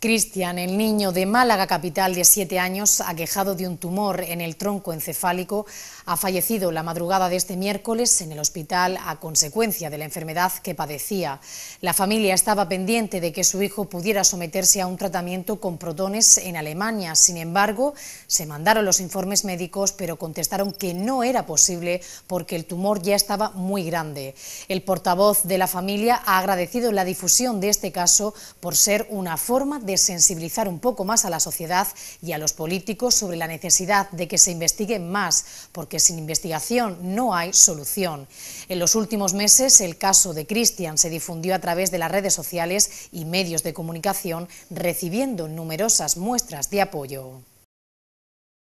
Cristian, el niño de Málaga Capital de 7 años, aquejado de un tumor en el tronco encefálico, ha fallecido la madrugada de este miércoles en el hospital a consecuencia de la enfermedad que padecía. La familia estaba pendiente de que su hijo pudiera someterse a un tratamiento con protones en Alemania. Sin embargo, se mandaron los informes médicos, pero contestaron que no era posible porque el tumor ya estaba muy grande. El portavoz de la familia ha agradecido la difusión de este caso por ser una forma de de sensibilizar un poco más a la sociedad y a los políticos sobre la necesidad de que se investigue más, porque sin investigación no hay solución. En los últimos meses el caso de Cristian se difundió a través de las redes sociales y medios de comunicación, recibiendo numerosas muestras de apoyo.